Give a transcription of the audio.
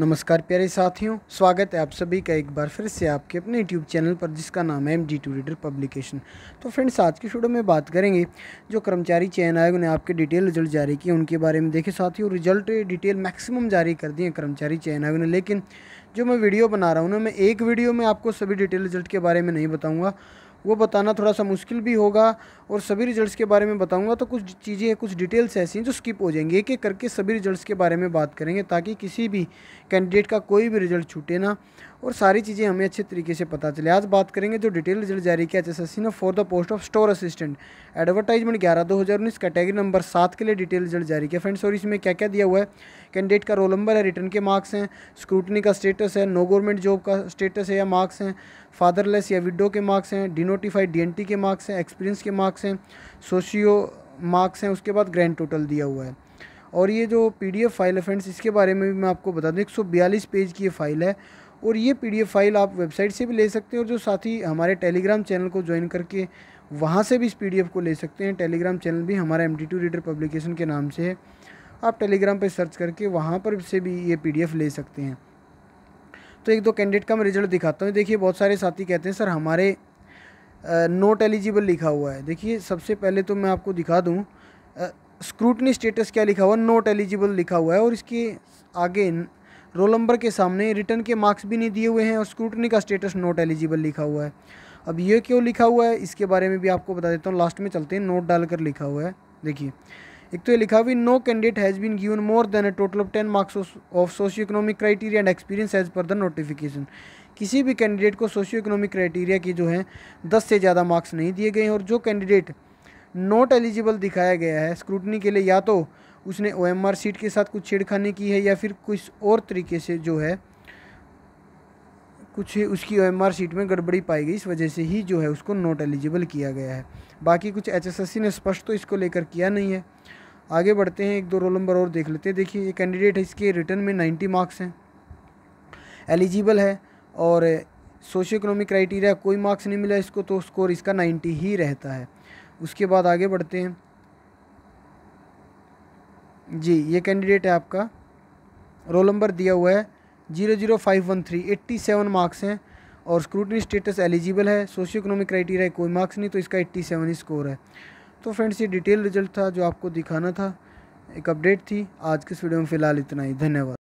नमस्कार प्यारे साथियों स्वागत है आप सभी का एक बार फिर से आपके अपने यूट्यूब चैनल पर जिसका नाम है M G two reader publication तो फ्रेंड्स आज की शुरू में बात करेंगे जो कर्मचारी चयन आयोग ने आपके डिटेल रिजल्ट जारी किए उनके बारे में देखे साथियों रिजल्ट डिटेल मैक्सिमम जारी कर दिए कर्मचारी चयन आयोग ने लेकिन जो मैं वीडियो बना रहा हूँ ना मैं एक वीडियो में आपको सभी डिटेल रिजल्ट के बारे में नहीं बताऊँगा वो बताना थोड़ा सा मुश्किल भी होगा और सभी रिजल्ट्स के बारे में बताऊंगा तो कुछ चीज़ें कुछ डिटेल्स ऐसी हैं जो स्किप हो जाएंगे एक एक करके सभी रिजल्ट्स के बारे में बात करेंगे ताकि किसी भी कैंडिडेट का कोई भी रिजल्ट छूटे ना और सारी चीज़ें हमें अच्छे तरीके से पता चले आज बात करेंगे जो डिटेल रिजल्ट जारी किया एच एस ने for the post of store assistant advertisement ग्यारह दो हज़ार उन्नीस कैटेगरी नंबर सात के लिए डिटेल रिजल्ट जारी किया फ्रेंड्स और इसमें क्या क्या दिया हुआ है कैंडिडेट का रोल नंबर है रिटर्न के मार्क्स हैं स्क्रूटनी का स्टेटस है नो गवर्नमेंट जॉब का स्टेटस है या मार्क्स हैं फादरलेस या विडो के मार्क्स हैं डिनोटिफाइड डी के मार्क्स हैं एक्सपीरियंस के मार्क्स हैं सोशियो मार्क्स हैं उसके बाद ग्रैंड टोटल दिया हुआ है और ये जो पीडीएफ फाइल है फ्रेंड्स इसके बारे में भी मैं आपको बता दूँ एक पेज की ये फाइल है और ये पीडीएफ फाइल आप वेबसाइट से भी ले सकते हैं और जो साथी हमारे टेलीग्राम चैनल को ज्वाइन करके वहाँ से भी इस पीडीएफ को ले सकते हैं टेलीग्राम चैनल भी हमारा एम रीडर पब्लिकेशन के नाम से है आप टेलीग्राम पर सर्च करके वहाँ पर से भी ये पी ले सकते हैं तो एक दो कैंडिडेट का मैं रिजल्ट दिखाता हूँ देखिए बहुत सारे साथी कहते हैं सर हमारे नोट एलिजिबल लिखा हुआ है देखिए सबसे पहले तो मैं आपको दिखा दूँ स्क्रूटनी स्टेटस क्या लिखा हुआ नोट एलिजिबल लिखा हुआ है और इसके आगे रोल नंबर के सामने रिटर्न के मार्क्स भी नहीं दिए हुए हैं और स्क्रूटनी का स्टेटस नोट एलिजिबल लिखा हुआ है अब ये क्यों लिखा हुआ है इसके बारे में भी आपको बता देता हूँ लास्ट में चलते हैं नोट डालकर लिखा हुआ है देखिए एक तो ये लिखा हुआ no candidate has been given more than a total of ten marks of socio economic criteria and experience as per the notification किसी भी कैंडिडेट को सोशियो इकोनॉमिक क्राइटेरिया की जो है दस से ज़्यादा मार्क्स नहीं दिए गए हैं और जो कैंडिडेट नॉट एलिजिबल दिखाया गया है स्क्रूटनी के लिए या तो उसने ओ सीट के साथ कुछ छेड़खानी की है या फिर कुछ और तरीके से जो है कुछ उसकी ओ सीट में गड़बड़ी पाई गई इस वजह से ही जो है उसको नॉट एलिजिबल किया गया है बाकी कुछ एच ने स्पष्ट तो इसको लेकर किया नहीं है आगे बढ़ते हैं एक दो रोल नंबर और देख लेते हैं देखिए ये कैंडिडेट है इसके रिटर्न में नाइन्टी मार्क्स हैं एलिजिबल है और सोशो इकोनॉमिक क्राइटेरिया कोई मार्क्स नहीं मिला इसको तो स्कोर इसका नाइन्टी ही रहता है उसके बाद आगे बढ़ते हैं जी ये कैंडिडेट है आपका रोल नंबर दिया हुआ है zero zero five one three eighty seven marks हैं और स्क्रूटनी स्टेटस एलिजिबल है सोशियो इकोनॉमिक क्राइटेरिया कोई मार्क्स नहीं तो इसका एट्टी सेवन ही स्कोर है तो फ्रेंड्स ये डिटेल रिजल्ट था जो आपको दिखाना था एक अपडेट थी आज के इस वीडियो में फ़िलहाल इतना ही धन्यवाद